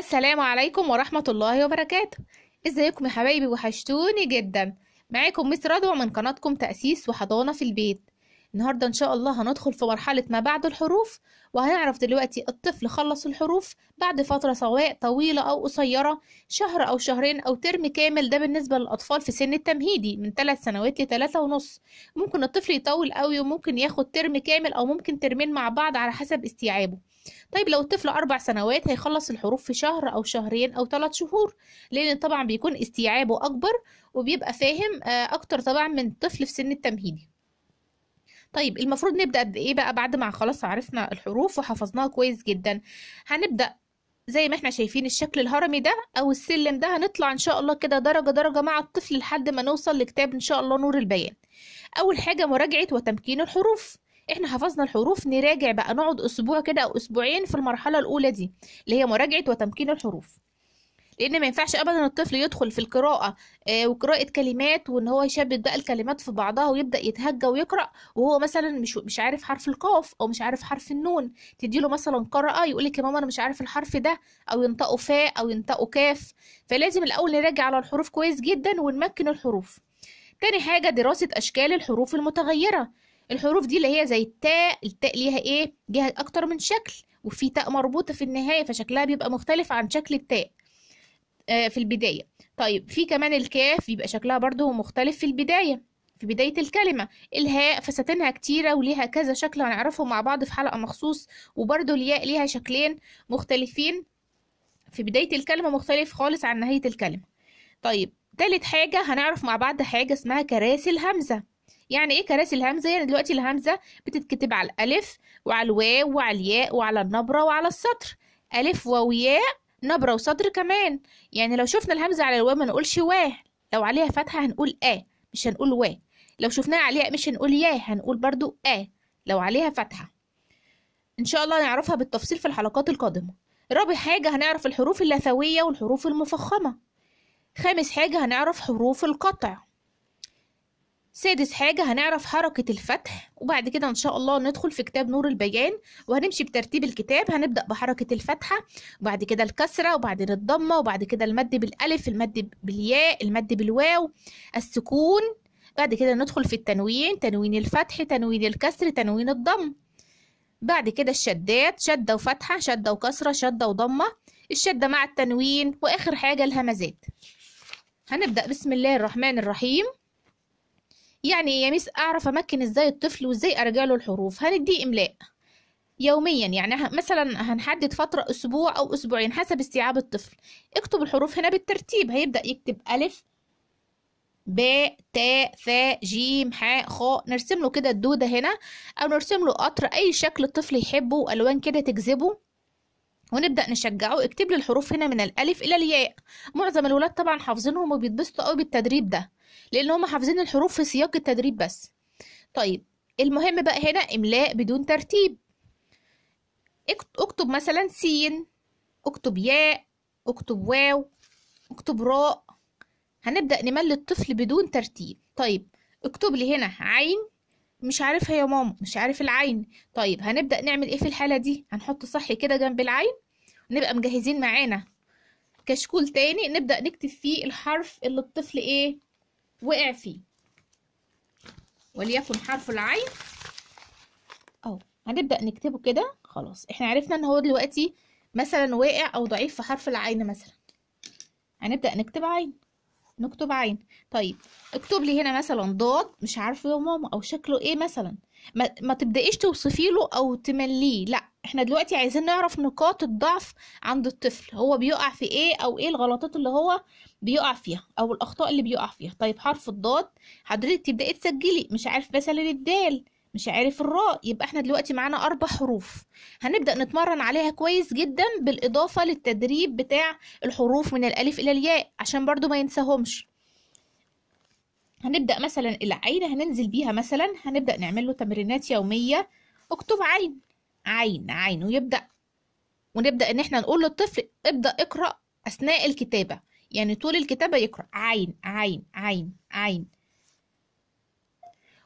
السلام عليكم ورحمة الله وبركاته ازيكم يا حبايبي وحشتوني جدا معاكم مس رضوى من قناتكم تأسيس وحضانة في البيت النهاردة إن شاء الله هندخل في مرحلة ما بعد الحروف وهنعرف دلوقتي الطفل خلص الحروف بعد فترة سواء طويلة أو قصيرة شهر أو شهرين أو ترم كامل ده بالنسبة للأطفال في سن التمهيدي من 3 سنوات لتلاتة ونص ممكن الطفل يطول قوي وممكن ياخد ترم كامل أو ممكن ترمين مع بعض على حسب استيعابه طيب لو الطفل أربع سنوات هيخلص الحروف في شهر أو شهرين أو ثلاث شهور لأن طبعا بيكون استيعابه أكبر وبيبقى فاهم آه، أكتر طبعا من طفل في سن التمهيدي طيب المفروض نبدأ بإيه بقى بعد ما خلاص عرفنا الحروف وحفظناها كويس جدا هنبدأ زي ما احنا شايفين الشكل الهرمي ده او السلم ده هنطلع ان شاء الله كده درجة درجة مع الطفل لحد ما نوصل لكتاب ان شاء الله نور البيان اول حاجة مراجعة وتمكين الحروف احنا حفظنا الحروف نراجع بقى نقعد اسبوع كده او اسبوعين في المرحلة الاولى دي اللي هي مراجعة وتمكين الحروف لان ما ينفعش ابدا الطفل يدخل في القراءه آه، وقراءه كلمات وان هو يشبت بقى الكلمات في بعضها ويبدا يتهجى ويقرا وهو مثلا مش مش عارف حرف القاف او مش عارف حرف النون تديله مثلا قراءة يقول لك يا ماما انا مش عارف الحرف ده او ينطقه فاء او ينطقه كاف فلازم الاول نراجع على الحروف كويس جدا ونمكن الحروف تاني حاجه دراسه اشكال الحروف المتغيره الحروف دي اللي هي زي التاء التاء ليها ايه ليها اكتر من شكل وفي تاء مربوطه في النهايه فشكلها بيبقى مختلف عن شكل التاء آه، في البداية طيب في كمان الكاف بيبقى شكلها برضو مختلف في البداية في بداية الكلمة الهاء فساتينها كتيرة وليها كذا شكل هنعرفهم مع بعض في حلقة مخصوص وبرضو الياء ليها شكلين مختلفين في بداية الكلمة مختلف خالص عن نهاية الكلمة طيب تالت حاجة هنعرف مع بعض حاجة اسمها كراسي الهمزة يعني ايه كراسي الهمزة؟ يعني دلوقتي الهمزة بتتكتب على الألف وعلى الواو وعلى الياء وعلى النبرة وعلى السطر ألف وياء نبرة وصدر كمان يعني لو شفنا الهمزة على الواو ما نقولش واه لو عليها فتحة هنقول آه مش هنقول واه لو شفناها عليها مش هنقول ياه هنقول برضو آه لو عليها فتحة إن شاء الله نعرفها بالتفصيل في الحلقات القادمة رابع حاجة هنعرف الحروف اللثوية والحروف المفخمة خامس حاجة هنعرف حروف القطع سادس حاجة هنعرف حركة الفتح وبعد كده إن شاء الله ندخل في كتاب نور البيان وهنمشي بترتيب الكتاب هنبدأ بحركة الفتحة وبعد كده الكسرة وبعدين الضمة وبعد كده المد بالألف المد بالياء المد بالواو السكون بعد كده ندخل في التنوين تنوين الفتح تنوين الكسر تنوين الضم بعد كده الشدات شدة وفتحة شدة وكسرة شدة وضمة الشدة مع التنوين وآخر حاجة الهمزات هنبدأ بسم الله الرحمن الرحيم يعني يا ميس أعرف أمكن إزاي الطفل وإزاي أرجع له الحروف هنديه إملاء يوميا يعني مثلا هنحدد فترة أسبوع أو أسبوعين حسب استيعاب الطفل اكتب الحروف هنا بالترتيب هيبدأ يكتب ألف ب ت ف ج ح خ نرسم له كده الدودة هنا أو نرسم له قطر أي شكل الطفل يحبه وألوان كده تجذبه ونبدأ نشجعه اكتب لي الحروف هنا من الألف إلى الياء معظم الولاد طبعا حافظينهم وبيتبسطوا قوي بالتدريب ده لأن هم حافظين الحروف في سياق التدريب بس طيب المهم بقى هنا إملاء بدون ترتيب اكتب مثلا سين اكتب ياء اكتب واو اكتب راء هنبدأ نملي الطفل بدون ترتيب طيب اكتب لي هنا عين مش عارفها يا ماما مش عارف العين طيب هنبدأ نعمل ايه في الحالة دي هنحط صحي كده جنب العين ونبقى مجهزين معانا كشكول تاني نبدأ نكتب فيه الحرف اللي الطفل ايه وقع فيه وليكن حرف العين اهو هنبدأ نكتبه كده خلاص احنا عرفنا ان هو دلوقتي مثلا واقع او ضعيف في حرف العين مثلا هنبدأ نكتب عين نكتب عين طيب اكتب لي هنا مثلا ضاد مش عارفه يا ماما او شكله ايه مثلا ما, ما تبدايش توصفي له او تمليه لا احنا دلوقتي عايزين نعرف نقاط الضعف عند الطفل هو بيقع في ايه او ايه الغلطات اللي هو بيقع فيها او الاخطاء اللي بيقع فيها طيب حرف الضاد حضرتك تبداي تسجلي مش عارف مثلا الدال مش عارف الراء يبقى احنا دلوقتي معانا اربع حروف هنبدا نتمرن عليها كويس جدا بالاضافه للتدريب بتاع الحروف من الالف الى الياء عشان برضو ما ينساهمش هنبدا مثلا العين هننزل بيها مثلا هنبدا نعمل له تمرينات يوميه اكتب عين عين عين ويبدا ونبدا ان احنا نقول للطفل ابدا اقرا اثناء الكتابه يعني طول الكتابه يقرا عين عين عين عين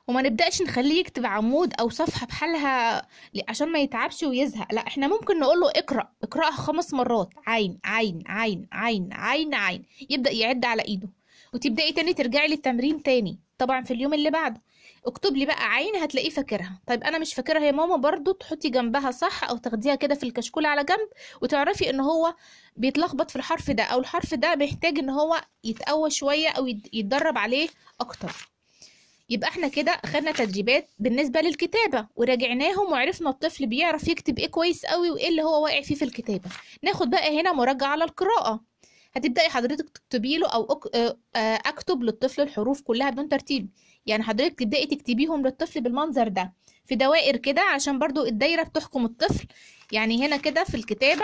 وما نبداش نخليه يكتب عمود او صفحه بحالها عشان ما يتعبش ويزهق لا احنا ممكن نقول له اقرا اقراها خمس مرات عين عين عين عين عين عين يبدا يعد على ايده وتبداي تاني ترجعي للتمرين تاني طبعا في اليوم اللي بعده اكتب لي بقى عين هتلاقيه فاكرها طيب انا مش فاكرها يا ماما برضو تحطي جنبها صح او تاخديها كده في الكشكول على جنب وتعرفي ان هو بيتلخبط في الحرف ده او الحرف ده بيحتاج ان هو يتقوى شويه او يتدرب عليه اكتر يبقى احنا كده اخدنا تدريبات بالنسبه للكتابه وراجعناهم وعرفنا الطفل بيعرف يكتب ايه كويس قوي وايه اللي هو واقع فيه في الكتابه ناخد بقى هنا مراجعه على القراءه هتبداي حضرتك تكتبي له او آه، آه، اكتب للطفل الحروف كلها بدون ترتيب يعني حضرتك تبداي تكتبيهم للطفل بالمنظر ده في دوائر كده عشان برضو الدايره بتحكم الطفل يعني هنا كده في الكتابة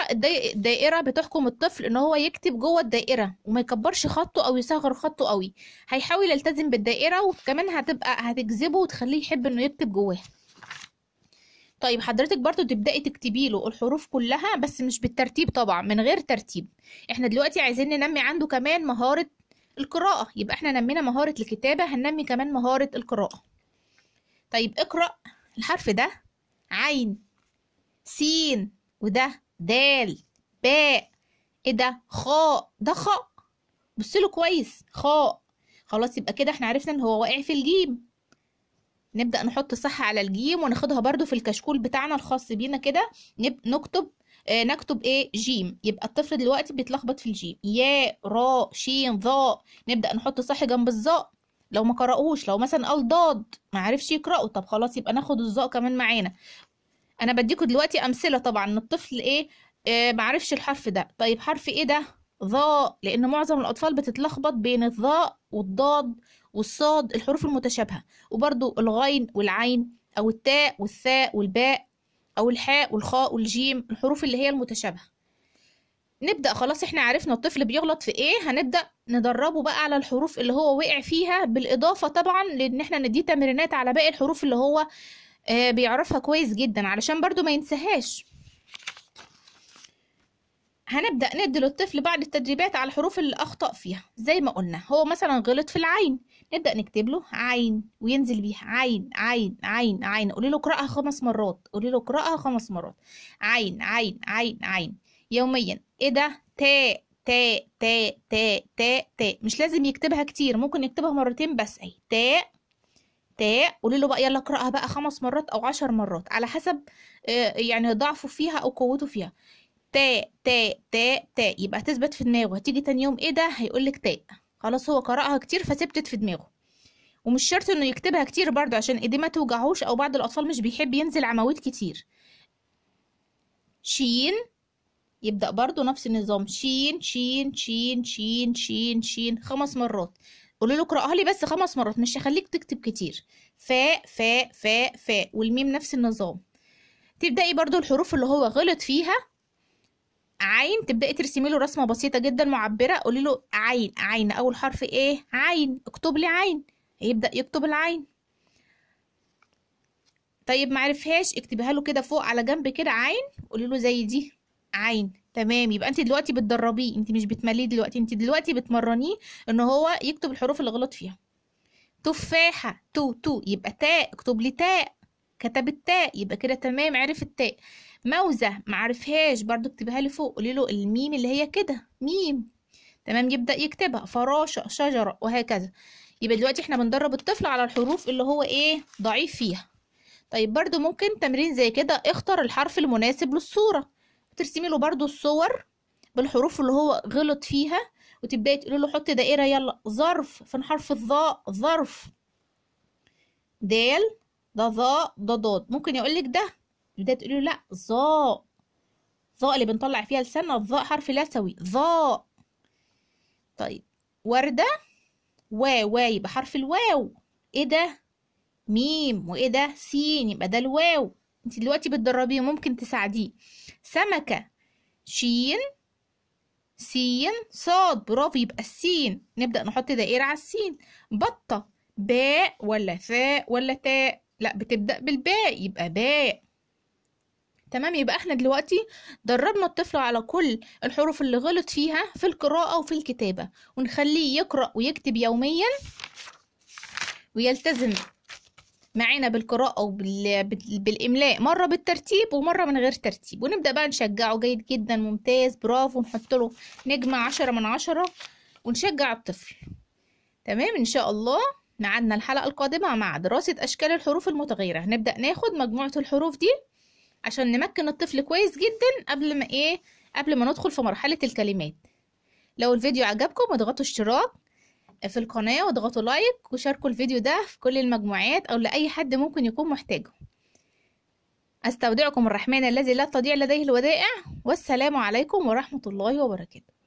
الدائرة بتحكم الطفل ان هو يكتب جوه الدائرة وما يكبرش خطه او يصغر خطه قوي هيحاول يلتزم بالدائرة وكمان هتبقى هتجذبه وتخليه يحب انه يكتب جواها طيب حضرتك برضو تبدأي تكتبي له الحروف كلها بس مش بالترتيب طبعا من غير ترتيب احنا دلوقتي عايزين ننمي عنده كمان مهارة القراءة يبقى احنا نمينا مهارة الكتابة هننمي كمان مهارة القراءة طيب اقرأ الحرف ده عين سين وده دال باء ايه ده خاء ده خاء بص له كويس خاء خلاص يبقى كده احنا عرفنا ان هو واقع في الجيم نبدا نحط صح على الجيم وناخدها برده في الكشكول بتاعنا الخاص بينا كده نكتب آه نكتب ايه جيم يبقى الطفل دلوقتي بيتلخبط في الجيم ياء راء شين ظاء نبدا نحط صح جنب الظاء لو ما قرأوش لو مثلا قال ضاد ما عرفش يقرأه طب خلاص يبقى ناخد الظاء كمان معانا انا بديكوا دلوقتي امثله طبعا ان الطفل ايه آه معرفش الحرف ده طيب حرف ايه ده ظاء لان معظم الاطفال بتتلخبط بين الظاء والضاد والصاد الحروف المتشابهه وبرده الغين والعين او التاء والثاء والباء او الحاء والخاء والجيم الحروف اللي هي المتشابهه نبدأ خلاص احنا عرفنا الطفل بيغلط في ايه هنبدأ ندربه بقى على الحروف اللي هو وقع فيها بالإضافة طبعا لان احنا نديه تمرينات على باقي الحروف اللي هو آه، بيعرفها كويس جدا علشان برضو ما ينساهاش هنبدأ ندي للطفل بعض التدريبات على الحروف اللي أخطأ فيها زي ما قلنا هو مثلا غلط في العين نبدأ نكتب له عين وينزل بيها عين عين عين عين قولي له اقرأها خمس مرات قولي له اقرأها خمس مرات عين عين عين عين يوميا ايه ده تاء تاء تاء تاء تاء تاء مش لازم يكتبها كتير ممكن يكتبها مرتين بس اهي تاء تاء قولي له بقى يلا اقراها بقى خمس مرات او عشر مرات على حسب آه، يعني ضعفه فيها او قوته فيها تاء تاء تاء تاء يبقى تثبت في دماغه هتيجي تاني يوم ايه ده هيقولك تاء خلاص هو قرأها كتير فثبتت في دماغه ومش شرط انه يكتبها كتير برضه عشان ايديه ما توجعهوش او بعض الاطفال مش بيحب ينزل عواميد كتير شين يبدأ برضو نفس النظام شين شين شين شين شين شين خمس مرات قولي له اقراها لي بس خمس مرات مش هخليك تكتب كتير فاء فاء فاء فاء والميم نفس النظام تبداي برضو الحروف اللي هو غلط فيها عين تبداي ترسمي له رسمه بسيطه جدا معبره قولي له عين عين اول حرف ايه عين اكتب لي عين يبدا يكتب العين طيب معرفهاش اكتبها له كده فوق على جنب كده عين قولي له زي دي عين تمام يبقى انت دلوقتي بتدربيه انت مش بتمليه دلوقتي انت دلوقتي بتمرنيه ان هو يكتب الحروف اللي غلط فيها تفاحه تو تو يبقى تاء اكتب لي تاء كتب التاء يبقى كده تمام عرف التاء موزه معرفهاش برضو اكتبها لي فوق قولي له الميم اللي هي كده ميم تمام يبدا يكتبها فراشه شجره وهكذا يبقى دلوقتي احنا بندرب الطفل على الحروف اللي هو ايه ضعيف فيها طيب برضو ممكن تمرين زي كده اختر الحرف المناسب للصوره ترسمي له برضو الصور بالحروف اللي هو غلط فيها وتبداي تقولي له حط دائره يلا ظرف فين حرف الظاء ظرف دال ده ظاء ده ضاد ممكن يقول لك ده تبداي تقولي له لا ظاء ظاء اللي بنطلع فيها لساننا الظاء حرف لسوي ظاء طيب ورده واو واو يبقى حرف الواو ايه ده ميم وايه ده سين يبقى ده الواو انت دلوقتي بتدربيه ممكن تساعديه سمكة شين سين صاد برافو يبقى السين نبدأ نحط دائرة على السين بطة باء ولا فاء ولا تاء لا بتبدأ بالباء يبقى باء تمام يبقى احنا دلوقتي دربنا الطفل على كل الحروف اللي غلط فيها في القراءة وفي الكتابة ونخليه يقرأ ويكتب يوميا ويلتزم معانا بالقراءة وبالإملاء مرة بالترتيب ومرة من غير ترتيب ونبدأ بقى نشجعه جيد جدا ممتاز برافو نحط له نجمة عشرة من عشرة ونشجع الطفل تمام إن شاء الله معادنا الحلقة القادمة مع دراسة أشكال الحروف المتغيرة هنبدأ ناخد مجموعة الحروف دي عشان نمكن الطفل كويس جدا قبل ما إيه قبل ما ندخل في مرحلة الكلمات لو الفيديو عجبكم اضغطوا اشتراك في القناة واضغطوا لايك وشاركوا الفيديو ده في كل المجموعات أو لأي حد ممكن يكون محتاجه أستودعكم الرحمن الذي لا تضيع لديه الودائع والسلام عليكم ورحمة الله وبركاته